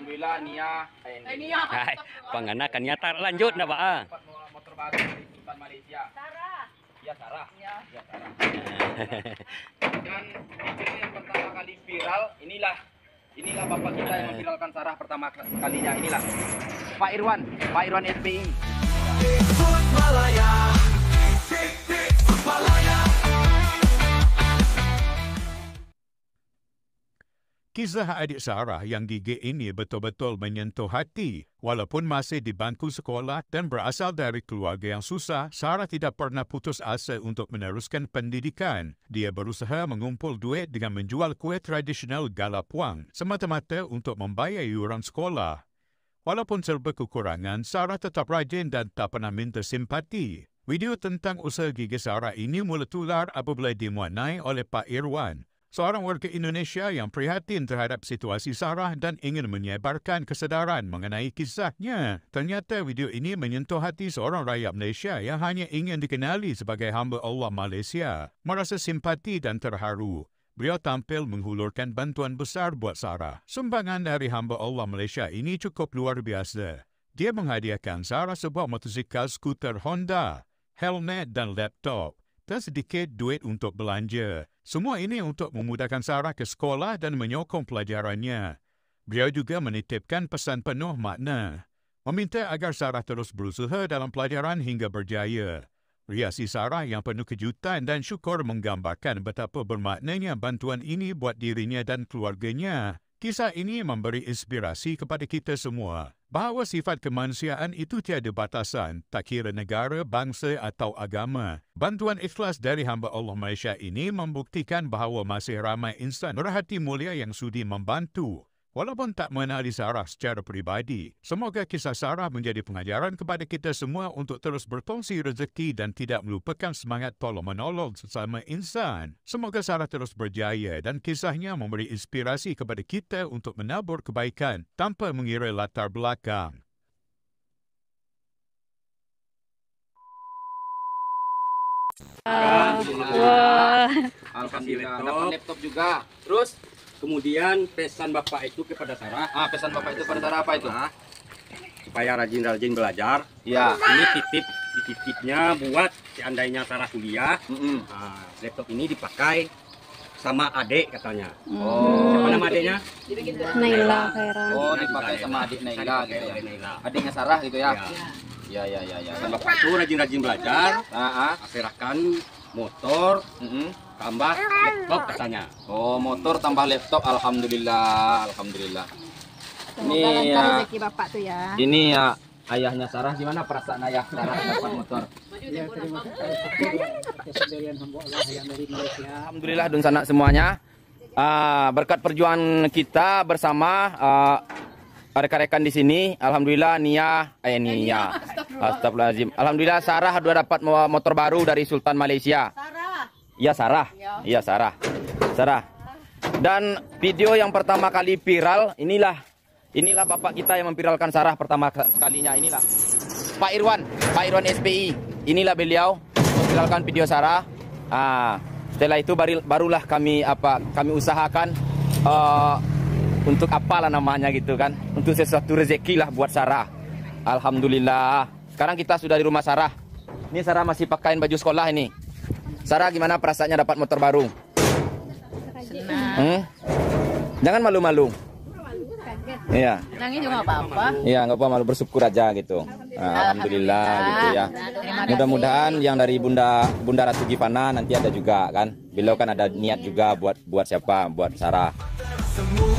alhamdulillah nia, eh, niat penganakan niat lanjut nah pak motor baru dari Sultan Malaysia Sarah ya Sarah ya, ya Sarah dan ini yang pertama kali viral inilah inilah bapak kita yang memviralkan Sarah pertama kalinya inilah Pak Irwan Pak Irwan SBI Malaya Kisah adik Sarah yang gigi ini betul-betul menyentuh hati. Walaupun masih di bangku sekolah dan berasal dari keluarga yang susah, Sarah tidak pernah putus asa untuk meneruskan pendidikan. Dia berusaha mengumpul duit dengan menjual kue tradisional Galapuang semata-mata untuk membayar yuran sekolah. Walaupun serba kekurangan, Sarah tetap rajin dan tak pernah minta simpati. Video tentang usaha gigi Sarah ini mula tular apabila dimuat naik oleh Pak Irwan, Seorang warga Indonesia yang prihatin terhadap situasi Sarah dan ingin menyebarkan kesedaran mengenai kisahnya. Ternyata video ini menyentuh hati seorang rakyat Malaysia yang hanya ingin dikenali sebagai hamba Allah Malaysia. Merasa simpati dan terharu. Beliau tampil menghulurkan bantuan besar buat Sarah. Sumbangan dari hamba Allah Malaysia ini cukup luar biasa. Dia menghadiahkan Sarah sebuah motosikal skuter Honda, helmet dan laptop dan sedikit duit untuk belanja. Semua ini untuk memudahkan Sarah ke sekolah dan menyokong pelajarannya. Beliau juga menitipkan pesan penuh makna, meminta agar Sarah terus berusaha dalam pelajaran hingga berjaya. Riasi Sarah yang penuh kejutan dan syukur menggambarkan betapa bermaknanya bantuan ini buat dirinya dan keluarganya. Kisah ini memberi inspirasi kepada kita semua bahawa sifat kemanusiaan itu tiada batasan, tak kira negara, bangsa atau agama. Bantuan ikhlas dari hamba Allah Malaysia ini membuktikan bahawa masih ramai insan berhati mulia yang sudi membantu Walaupun tak mengenali Sarah secara peribadi, semoga kisah Sarah menjadi pengajaran kepada kita semua untuk terus berkongsi rezeki dan tidak melupakan semangat tolong menolong sesama insan. Semoga Sarah terus berjaya dan kisahnya memberi inspirasi kepada kita untuk menabur kebaikan tanpa mengira latar belakang. Ah, uh, wow. Alhamdulillah. Dapat laptop juga. Terus? Kemudian pesan Bapak itu kepada Sarah. Ah, pesan Bapak itu kepada Sarah apa itu? supaya rajin-rajin belajar. Ya. Ini titip, titipnya buat seandainya Sarah kuliah, mm -hmm. nah, laptop ini dipakai sama adik katanya. Oh. Siapa nama adiknya? Naila Khaira. Oh, dipakai sama adik Naila gitu ya. Adiknya Sarah gitu ya. Ya ya ya ya. ya. Bapak itu rajin-rajin belajar. Heeh. Nah, serahkan motor mm -hmm. tambah laptop katanya oh motor tambah laptop alhamdulillah alhamdulillah ini ya bapak tuh ya ini ya ayahnya Sarah gimana perasaan ayah Sarah dapat motor iya, alhamdulillah dun sana semuanya uh, berkat perjuangan kita bersama uh, rekan-rekan di sini alhamdulillah Nia eh Nia Astagfirullahaladzim. Alhamdulillah Sarah sudah dapat motor baru dari Sultan Malaysia. Sarah. Iya Sarah. Iya. iya Sarah. Sarah. Dan video yang pertama kali viral inilah inilah bapak kita yang memviralkan Sarah pertama kalinya inilah. Pak Irwan, Pak Irwan SPI. Inilah beliau memviralkan video Sarah. Ah, setelah itu barulah kami apa kami usahakan uh, untuk apalah namanya gitu kan. Untuk sesuatu rezeki lah buat Sarah. Alhamdulillah. Sekarang kita sudah di rumah Sarah. Ini Sarah masih pakaiin baju sekolah ini. Sarah gimana perasaannya dapat motor baru? Senang. Hmm? Jangan malu-malu. Iya. Nangis juga apa-apa. Iya, nggak apa-apa, malu bersyukur aja gitu. Ah, alhamdulillah, Alhamdulillah gitu ya. Mudah-mudahan yang dari Bunda Bunda Ratu Givana nanti ada juga kan. Beliau kan ada niat juga buat buat siapa? Buat Sarah.